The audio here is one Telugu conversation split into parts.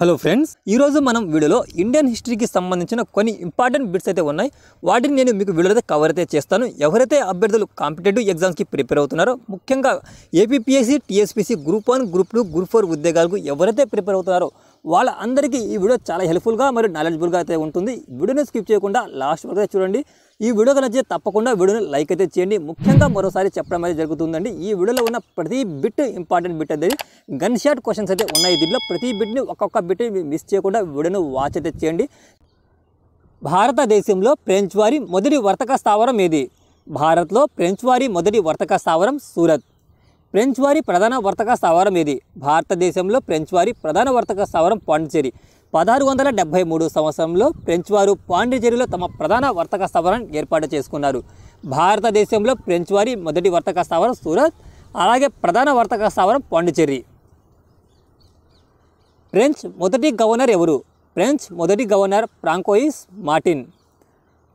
హలో ఫ్రెండ్స్ ఈరోజు మనం వీడియోలో ఇండియన్ హిస్టరీకి సంబంధించిన కొన్ని ఇంపార్టెంట్ బిట్స్ అయితే ఉన్నాయి వాటిని నేను మీకు వీడియోలో కవర్ అయితే చేస్తాను ఎవరైతే అభ్యర్థులు కాంపిటేటివ్ ఎగ్జామ్స్కి ప్రిపేర్ అవుతున్నారో ముఖ్యంగా APPSC TSPC group one group two group four ఉద్యోగాలకు ఎవరైతే ప్రిపేర్ అవుతున్నారో వాళ్ళందరికీ ఈ వీడియో చాలా హెల్ప్ఫుల్గా మరియు నాలెడ్జబుల్గా అయితే ఉంటుంది వీడియోని స్కిప్ చేయకుండా లాస్ట్ వరకు చూడండి ఈ వీడియో నచ్చితే తప్పకుండా వీడియోని లైక్ అయితే చేయండి ముఖ్యంగా మరోసారి చెప్పడం అనేది జరుగుతుందండి ఈ వీడియోలో ఉన్న ప్రతి బిట్ ఇంపార్టెంట్ బిట్ అనేది గన్ షాట్ క్వశ్చన్స్ అయితే ఉన్నాయి దీంట్లో ప్రతి బిట్ని ఒక్కొక్క బిట్ మిస్ చేయకుండా వీడియోను వాచ్ అయితే చేయండి భారతదేశంలో ఫ్రెంచ్ వారి మొదటి వర్తక స్థావరం ఏది భారత్లో ఫ్రెంచ్ వారి మొదటి వర్తక స్థావరం సూరత్ ఫ్రెంచ్ వారి ప్రధాన వర్తక స్థావరం ఏది భారతదేశంలో ఫ్రెంచ్ వారి ప్రధాన వర్తక స్థావరం పాండిచేరి పదహారు వందల డెబ్బై మూడు సంవత్సరంలో ఫ్రెంచ్ వారు పాండిచేరిలో తమ ప్రధాన వర్తక స్థావరాన్ని ఏర్పాటు చేసుకున్నారు భారతదేశంలో ఫ్రెంచ్ వారి మొదటి వర్తక స్థావరం సూరత్ అలాగే ప్రధాన వర్తక స్థావరం పాండిచేరి ఫ్రెంచ్ మొదటి గవర్నర్ ఎవరు ఫ్రెంచ్ మొదటి గవర్నర్ ఫ్రాంకోయిస్ మార్టిన్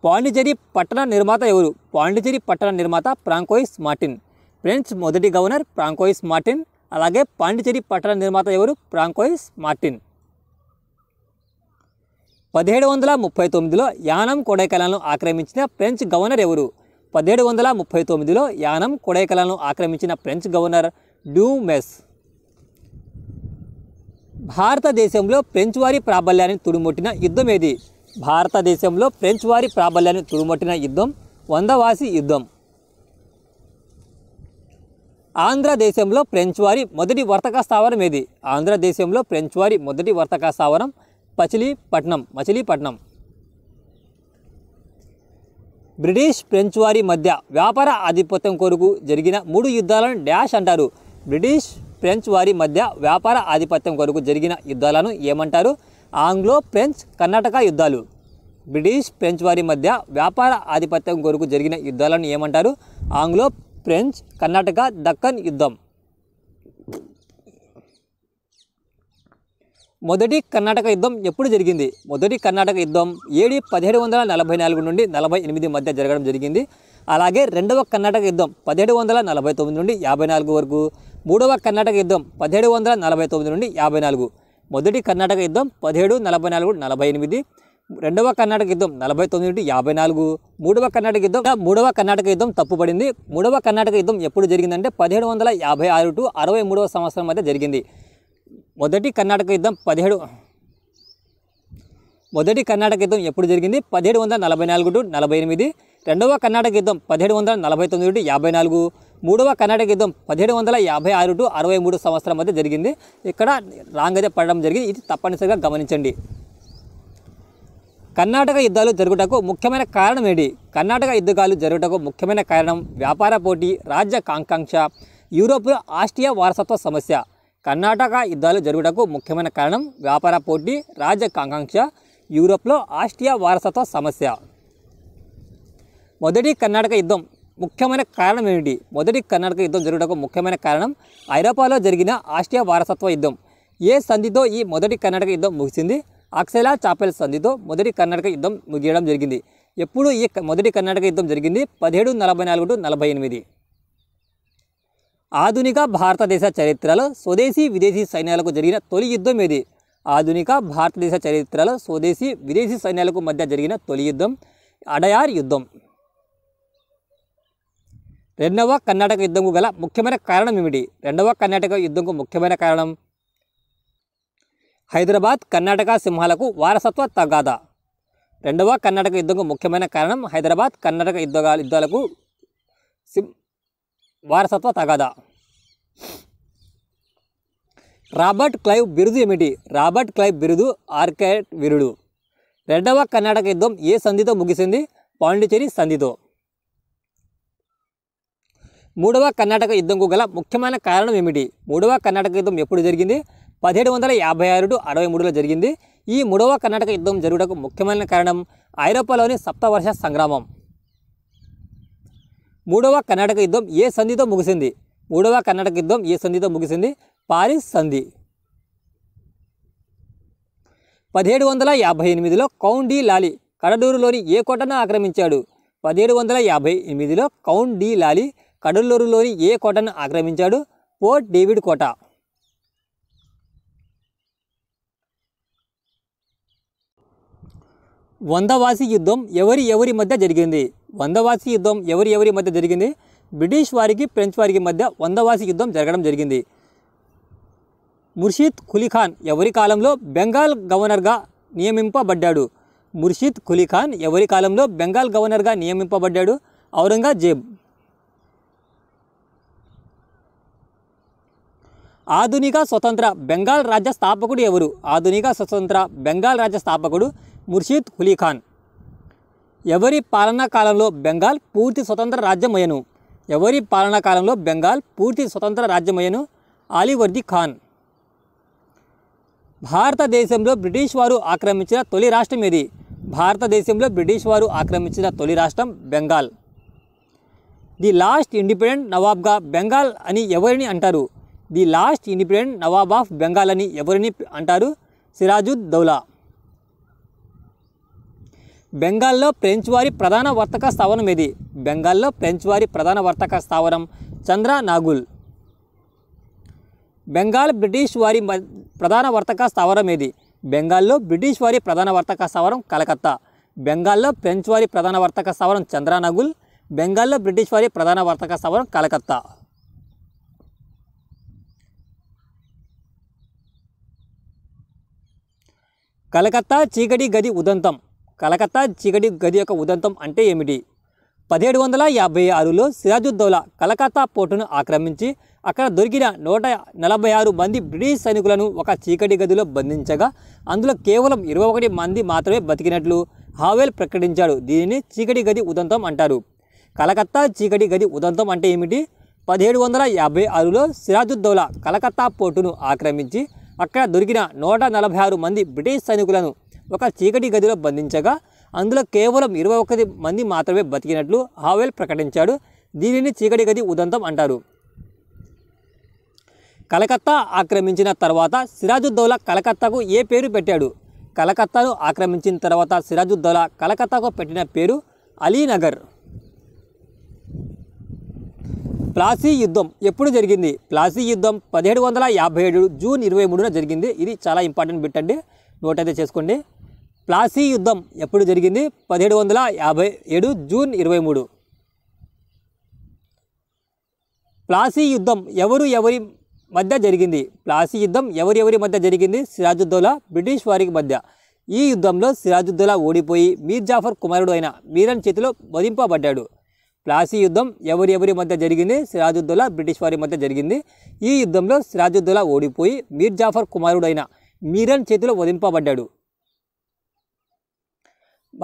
పాండిచేరి పట్టణ నిర్మాత ఎవరు పాండిచేరి పట్టణ నిర్మాత ఫ్రాంకోయిస్ మార్టిన్ ఫ్రెంచ్ మొదటి గవర్నర్ ఫ్రాంకోయిస్ మార్టిన్ అలాగే పాండిచేరి పట్టణ నిర్మాత ఎవరు ఫ్రాంకోయిస్ మార్టిన్ పదిహేడు వందల ముప్పై తొమ్మిదిలో యానం కొడైకెనాల్ను ఆక్రమించిన ఫ్రెంచ్ గవర్నర్ ఎవరు పదిహేడు వందల ముప్పై తొమ్మిదిలో యానం కొడైకెనాల్ను ఆక్రమించిన ఫ్రెంచ్ గవర్నర్ డ్యూమెస్ భారతదేశంలో ఫ్రెంచ్ వారి ప్రాబల్యాన్ని తుడుముట్టిన యుద్ధం ఏది భారతదేశంలో ఫ్రెంచ్ వారి ప్రాబల్యాన్ని తుడుముట్టిన యుద్ధం వందవాసి యుద్ధం ఆంధ్రదేశంలో ఫ్రెంచ్ వారి మొదటి వర్తక స్థావరం ఏది ఆంధ్రదేశంలో ఫ్రెంచ్ వారి మొదటి వర్తక స్థావరం పచిలీపట్నం మచిలీపట్నం బ్రిటిష్ ఫ్రెంచ్ వారి మధ్య వ్యాపార ఆధిపత్యం కొరకు జరిగిన మూడు యుద్ధాలను డ్యాష్ అంటారు బ్రిటిష్ ఫ్రెంచ్ వారి మధ్య వ్యాపార ఆధిపత్యం కొరకు జరిగిన యుద్ధాలను ఏమంటారు ఆంగ్లో ఫ్రెంచ్ కర్ణాటక యుద్ధాలు బ్రిటిష్ ఫ్రెంచ్ వారి మధ్య వ్యాపార ఆధిపత్యం కొరకు జరిగిన యుద్ధాలను ఏమంటారు ఆంగ్లో ఫ్రెంచ్ కర్ణాటక దక్కన్ యుద్ధం మొదటి కర్ణాటక యుద్ధం ఎప్పుడు జరిగింది మొదటి కర్ణాటక యుద్ధం ఏడు పదిహేడు వందల నలభై నాలుగు నుండి నలభై ఎనిమిది మధ్య జరగడం జరిగింది అలాగే రెండవ కర్ణాటక యుద్ధం పదిహేడు వందల నలభై తొమ్మిది నుండి యాభై నాలుగు వరకు మూడవ కర్ణాటక యుద్ధం పదిహేడు వందల నలభై తొమ్మిది నుండి యాభై నాలుగు మొదటి కర్ణాటక యుద్ధం పదిహేడు నలభై నాలుగు నలభై ఎనిమిది రెండవ కర్ణాటక యుద్ధం నలభై తొమ్మిది నుండి యాభై నాలుగు మూడవ కర్ణాటక యుద్ధం మూడవ కర్ణాటక యుద్ధం తప్పుపడింది మూడవ కర్ణాటక యుద్ధం ఎప్పుడు జరిగిందంటే పదిహేడు వందల యాభై ఆరు టు అరవై మూడవ సంవత్సరం మధ్య జరిగింది మొదటి కర్ణాటక యుద్ధం పదిహేడు మొదటి కర్ణాటక యుద్ధం ఎప్పుడు జరిగింది పదిహేడు వందల నలభై నాలుగు టు నలభై ఎనిమిది రెండవ కర్ణాటక యుద్ధం పదిహేడు వందల నలభై తొమ్మిది టు యాభై నాలుగు మూడవ కర్ణాటక యుద్ధం పదిహేడు వందల యాభై ఆరు టు అరవై మూడు సంవత్సరం మధ్య జరిగింది ఇక్కడ రాంగ్ పడడం జరిగింది ఇది తప్పనిసరిగా గమనించండి కర్ణాటక యుద్ధాలు జరుగుటకు ముఖ్యమైన కారణం ఏంటి కర్ణాటక యుద్ధాలు జరుగుటకు ముఖ్యమైన కారణం వ్యాపార పోటీ రాజ్య కాంకాంక్ష యూరోప్లో ఆస్ట్రియా వారసత్వ సమస్య కర్ణాటక యుద్ధాలు జరుగుటకు ముఖ్యమైన కారణం వ్యాపార పోటీ రాజకాంక్ష యూరోప్లో ఆస్ట్రియా వారసత్వ సమస్య మొదటి కర్ణాటక యుద్ధం ముఖ్యమైన కారణం ఏమిటి మొదటి కర్ణాటక యుద్ధం జరుగుటకు ముఖ్యమైన కారణం ఐరోపాలో జరిగిన ఆస్ట్రియా వారసత్వ యుద్ధం ఏ సంధితో ఈ మొదటి కర్ణాటక యుద్ధం ముగిసింది అక్సెలా చాపెల్ సంధితో మొదటి కర్ణాటక యుద్ధం ముగియడం జరిగింది ఎప్పుడు ఈ మొదటి కర్ణాటక యుద్ధం జరిగింది పదిహేడు నలభై నాలుగు టు నలభై ఎనిమిది ఆధునిక భారతదేశ చరిత్రలో స్వదేశీ విదేశీ సైన్యాలకు జరిగిన తొలి యుద్ధం ఏది ఆధునిక భారతదేశ చరిత్రలో స్వదేశీ విదేశీ సైన్యాలకు మధ్య జరిగిన తొలి యుద్ధం అడయార్ యుద్ధం రెండవ కర్ణాటక యుద్ధంకు గల ముఖ్యమైన కారణం ఏమిటి రెండవ కర్ణాటక యుద్ధంకు ముఖ్యమైన కారణం హైదరాబాద్ కర్ణాటక సింహాలకు వారసత్వ తగాద రెండవ కర్ణాటక యుద్ధంకు ముఖ్యమైన కారణం హైదరాబాద్ కర్ణాటక యుద్ధ యుద్ధాలకు వారసత్వ తగాదా రాబర్ట్ క్లైవ్ బిరుదు ఏమిటి రాబర్ట్ క్లైవ్ బిరుదు ఆర్కెట్ వీరుడు రెండవ కర్ణాటక యుద్ధం ఏ సంధితో ముగిసింది పాండిచేరి సంధితో మూడవ కర్ణాటక యుద్ధంకు గల ముఖ్యమైన కారణం ఏమిటి మూడవ కర్ణాటక యుద్ధం ఎప్పుడు జరిగింది పదిహేడు వందల యాభై ఆరు టు అరవై మూడులో జరిగింది ఈ మూడవ కర్ణాటక యుద్ధం జరుగుటకు ముఖ్యమైన కారణం ఐరోపాలోని సప్తవర్ష సంగ్రామం మూడవ కర్ణాటక యుద్ధం ఏ సంధితో ముగిసింది మూడవ కర్ణాటక యుద్ధం ఏ సంధితో ముగిసింది పారిస్ సంధి పదిహేడు వందల యాభై ఎనిమిదిలో కౌన్ డి లాలి కడలూరులోని ఏ కోటను ఆక్రమించాడు పదిహేడు వందల యాభై ఎనిమిదిలో కౌన్ డి లాలి కడలూరులోని ఏ కోటను ఆక్రమించాడు పోర్ట్ డేవిడ్ కోట వందవాసి యుద్ధం ఎవరి ఎవరి మధ్య జరిగింది వందవాసి యుద్ధం ఎవరి ఎవరి మధ్య జరిగింది బ్రిటిష్ వారికి ఫ్రెంచ్ వారికి మధ్య వందవాసి యుద్ధం జరగడం జరిగింది ముర్షీద్ కులీఖాన్ ఎవరి కాలంలో బెంగాల్ గవర్నర్గా నియమింపబడ్డాడు ముర్షీద్ కులీఖాన్ ఎవరి కాలంలో బెంగాల్ గవర్నర్గా నియమింపబడ్డాడు ఔరంగజేబ్ ఆధునిక స్వతంత్ర బెంగాల్ రాజ్య స్థాపకుడు ఎవరు ఆధునిక స్వతంత్ర బెంగాల్ రాజ్య స్థాపకుడు ముర్షీద్ హులీఖాన్ ఎవరి పాలనా కాలంలో బెంగాల్ పూర్తి స్వతంత్ర రాజ్యమయ్యను ఎవరి పాలనా కాలంలో బెంగాల్ పూర్తి స్వతంత్ర రాజ్యమయ్యను ఆలివర్ది ఖాన్ భారతదేశంలో బ్రిటిష్ వారు ఆక్రమించిన తొలి రాష్ట్రం ఏది భారతదేశంలో బ్రిటిష్ వారు ఆక్రమించిన తొలి రాష్ట్రం బెంగాల్ ది లాస్ట్ ఇండిపెండెంట్ నవాబ్గా బెంగాల్ అని ఎవరిని అంటారు the last independent nawab of Bengal అని ఎవరిని అంటారు సిరాజుద్ దౌలా బెంగాల్లో ఫ్రెంచ్ వారి ప్రధాన వర్తక స్థావరం ఏది బెంగాల్లో ఫ్రెంచ్ వారి ప్రధాన వర్తక స్థావరం చంద్ర నాగుల్ బెంగాల్ బ్రిటిష్ వారి ప్రధాన వర్తక స్థావరం ఏది బెంగాల్లో బ్రిటిష్ వారి ప్రధాన వర్తక స్థావరం కలకత్తా బెంగాల్లో ఫ్రెంచ్ వారి ప్రధాన వర్తక స్థావరం నగుల్ బెంగాల్లో బ్రిటిష్ వారి ప్రధాన వర్తక స్థావరం కలకత్తా కలకత్తా చీకటి గది ఉదంతం కలకత్తా చీకటి గది యొక్క ఉదంతం అంటే ఏమిటి పదిహేడు వందల యాభై ఆరులో సిరాజుద్దౌలా కలకత్తా పోర్టును ఆక్రమించి అక్కడ దొరికిన నూట నలభై ఆరు మంది బ్రిటిష్ సైనికులను ఒక చీకటి గదిలో బంధించగా అందులో కేవలం ఇరవై ఒకటి మంది మాత్రమే బతికినట్లు హావెల్ ప్రకటించాడు దీనిని చీకటి గది ఉదంతం అంటారు కలకత్తా చీకటి గది ఉదంతం అంటే ఏమిటి పదిహేడు వందల యాభై ఆరులో సిరాజుద్దౌలా కలకత్తా పోర్టును ఆక్రమించి అక్కడ దొరికిన నూట నలభై ఆరు మంది బ్రిటిష్ సైనికులను ఒక చీకటి గదిలో బంధించగా అందులో కేవలం ఇరవై ఒకటి మంది మాత్రమే బతికినట్లు హావెల్ ప్రకటించాడు దీనిని చీకటి గది ఉదంతం అంటారు కలకత్తా ఆక్రమించిన తర్వాత సిరాజుద్దౌలా కలకత్తాకు ఏ పేరు పెట్టాడు కలకత్తాను ఆక్రమించిన తర్వాత సిరాజుద్దౌలా కలకత్తాకు పెట్టిన పేరు అలీనగర్ ప్లాసీ యుద్ధం ఎప్పుడు జరిగింది ప్లాసీ యుద్ధం పదిహేడు వందల యాభై ఏడు జూన్ ఇరవై మూడున జరిగింది ఇది చాలా ఇంపార్టెంట్ బిట్ అండి నోట్ అయితే చేసుకోండి ప్లాసీ యుద్ధం ఎప్పుడు జరిగింది పదిహేడు వందల యాభై ఏడు జూన్ ఇరవై మూడు ప్లాసీ యుద్ధం ఎవరు ఎవరి మధ్య జరిగింది ప్లాసీ యుద్ధం ఎవరెవరి మధ్య జరిగింది సిరాజుద్దౌలా బ్రిటిష్ వారికి మధ్య ఈ యుద్ధంలో సిరాజుద్దౌలా ఓడిపోయి మీర్ జాఫర్ కుమారుడు అయిన మీరన్ చేతిలో వధింపబడ్డాడు ప్లాసీ యుద్ధం ఎవరి ఎవరి మధ్య జరిగింది సిరాజుద్దౌలా బ్రిటిష్ వారి మధ్య జరిగింది ఈ యుద్ధంలో సిరాజుద్దౌలా ఓడిపోయి మీర్ జాఫర్ కుమారుడైన మీరన్ చేతిలో వధింపబడ్డాడు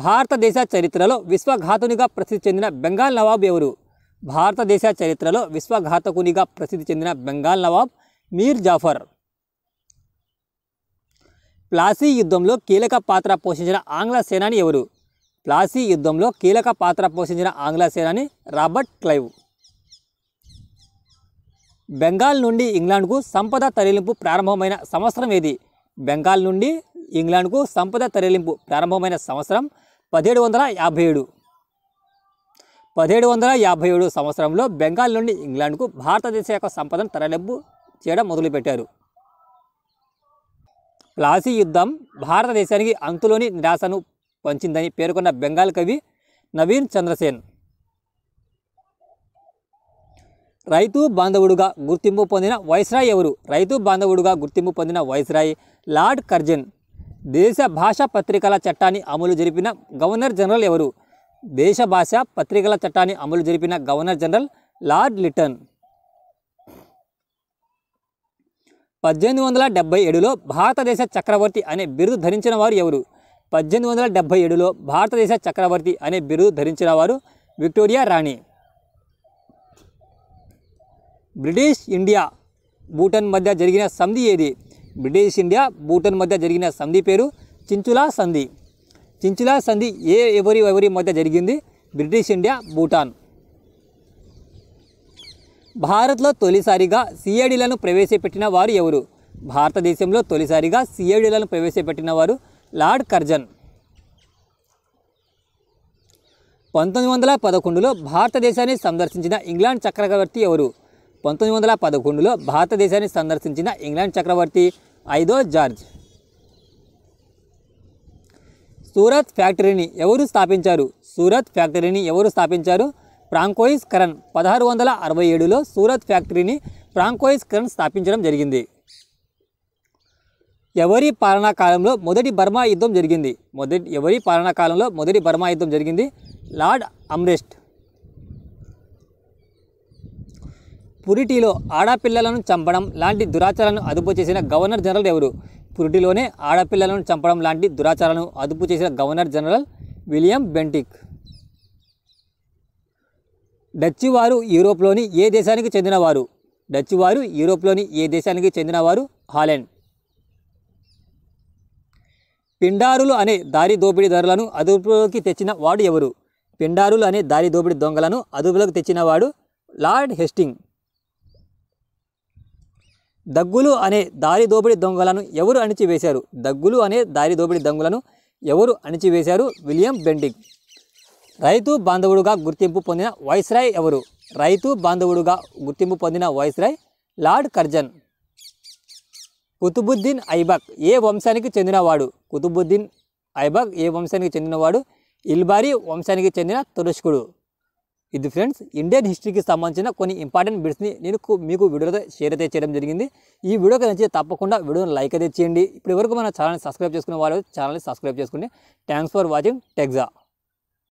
భారతదేశ చరిత్రలో విశ్వఘాతునిగా ప్రసిద్ధి చెందిన బెంగాల్ నవాబ్ ఎవరు భారతదేశ చరిత్రలో విశ్వఘాతకునిగా ప్రసిద్ధి చెందిన బెంగాల్ నవాబ్ మీర్ జాఫర్ ప్లాసీ యుద్ధంలో కీలక పాత్ర పోషించిన ఆంగ్ల సేనాని ఎవరు ప్లాసీ యుద్ధంలో కీలక పాత్ర పోషించిన ఆంగ్ల సేనాని రాబర్ట్ క్లైవ్ బెంగాల్ నుండి ఇంగ్లాండ్కు సంపద తరలింపు ప్రారంభమైన సంవత్సరం ఏది బెంగాల్ నుండి ఇంగ్లాండ్కు సంపద తరలింపు ప్రారంభమైన సంవత్సరం పదిహేడు వందల యాభై ఏడు పదిహేడు వందల యాభై ఏడు సంవత్సరంలో బెంగాల్ నుండి ఇంగ్లాండ్కు భారతదేశ యొక్క సంపదను తరలింపు చేయడం మొదలుపెట్టారు ప్లాసీ యుద్ధం భారతదేశానికి అంతులోని నిరాశను పంచిందని పేర్కొన్న బెంగాల్ కవి నవీన్ చంద్రసేన్ రైతు బాంధవుడుగా గుర్తింపు పొందిన వైస్రాయ్ ఎవరు రైతు బాంధవుడుగా గుర్తింపు పొందిన వైస్రాయ్ లార్డ్ కర్జన్ దేశ భాష పత్రికల చట్టాన్ని అమలు జరిపిన గవర్నర్ జనరల్ ఎవరు దేశ భాష పత్రికల చట్టాన్ని అమలు జరిపిన గవర్నర్ జనరల్ లార్డ్ లిటన్ పద్దెనిమిది వందల డెబ్బై ఏడులో భారతదేశ చక్రవర్తి అనే బిరుదు ధరించిన వారు ఎవరు పద్దెనిమిది వందల డెబ్బై ఏడులో భారతదేశ చక్రవర్తి అనే బిరుదు ధరించిన వారు విక్టోరియా రాణి బ్రిటిష్ ఇండియా భూటాన్ మధ్య జరిగిన సంధి ఏది బ్రిటిష్ ఇండియా భూటాన్ మధ్య జరిగిన సంధి పేరు చించులా సంధి చించులా సంధి ఏ ఎవరి ఎవరి మధ్య జరిగింది బ్రిటిష్ ఇండియా భూటాన్ భారత్లో తొలిసారిగా సిఐడిలను ప్రవేశపెట్టిన వారు ఎవరు భారతదేశంలో తొలిసారిగా సిఐడిలను ప్రవేశపెట్టిన వారు లార్డ్ కర్జన్ పంతొమ్మిది వందల పదకొండులో భారతదేశాన్ని సందర్శించిన ఇంగ్లాండ్ చక్రవర్తి ఎవరు పంతొమ్మిది వందల పదకొండులో భారతదేశాన్ని సందర్శించిన ఇంగ్లాండ్ చక్రవర్తి ఐదో జార్జ్ సూరత్ ఫ్యాక్టరీని ఎవరు స్థాపించారు సూరత్ ఫ్యాక్టరీని ఎవరు స్థాపించారు ప్రాంకోయిస్ కరణ్ పదహారు వందల అరవై ఏడులో సూరత్ ఫ్యాక్టరీని ప్రాంకోయిస్ కరణ్ స్థాపించడం జరిగింది ఎవరి పాలనా కాలంలో మొదటి బర్మా యుద్ధం జరిగింది మొదటి ఎవరి పాలనా కాలంలో మొదటి బర్మా యుద్ధం జరిగింది లార్డ్ అమ్రెస్ట్ పురిటిలో ఆడపిల్లలను చంపడం లాంటి దురాచారాలను అదుపు చేసిన గవర్నర్ జనరల్ ఎవరు పురిటిలోనే ఆడపిల్లలను చంపడం లాంటి దురాచారాలను అదుపు చేసిన governor general William Bentinck Dutch వారు యూరోప్లోని ఏ దేశానికి చెందినవారు డచ్ వారు యూరోప్లోని ఏ దేశానికి చెందినవారు హాలెండ్ పిండారులు అనే దారి ధరలను అదుపులోకి తెచ్చిన వాడు ఎవరు పిండారులు అనే దారి దోపిడీ దొంగలను అదుపులోకి తెచ్చినవాడు లార్డ్ హెస్టింగ్ దగ్గులు అనే దారి దోపిడీ దొంగలను ఎవరు అణిచివేశారు దగ్గులు అనే దారి దోపిడీ దొంగలను ఎవరు అణిచివేశారు విలియం బెండింగ్ రైతు బాంధవుడుగా గుర్తింపు పొందిన వైస్రాయ్ ఎవరు రైతు బాంధవుడుగా గుర్తింపు పొందిన viceroy Lord Curzon Qutbuddin Aibak ఏ వంశానికి చెందినవాడు కుతుబుద్దీన్ ఐబక్ ఏ వంశానికి చెందినవాడు ఇల్బారి వంశానికి చెందిన తురుష్కుడు ఇది ఫ్రెండ్స్ ఇండియన్ హిస్టరీకి సంబంధించిన కొన్ని ఇంపార్టెంట్ బిట్స్ని నేను మీకు వీడియోతో షేర్ అయితే చేయడం జరిగింది ఈ వీడియోకి నచ్చి తప్పకుండా వీడియోని లైక్ అయితే చేయండి ఇప్పటివరకు మన ఛానల్ని సబ్స్క్రైబ్ చేసుకునే వాళ్ళు ఛానల్ని సబ్స్క్రైబ్ చేసుకోండి థ్యాంక్స్ ఫర్ వాచింగ్ టెక్జా